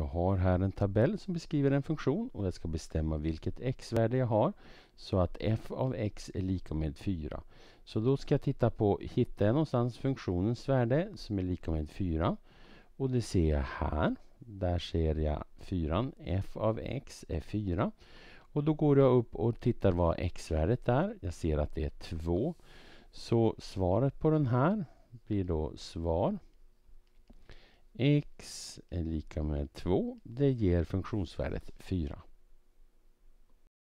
Jag har här en tabell som beskriver en funktion och jag ska bestämma vilket x-värde jag har så att f av x är lika med 4. Så då ska jag titta på, hittar någonstans funktionens värde som är lika med 4? Och det ser jag här. Där ser jag 4. f av x är 4. Och då går jag upp och tittar vad x-värdet är. Jag ser att det är 2. Så svaret på den här blir då svar x är lika med 2. Det ger funktionsvärdet 4.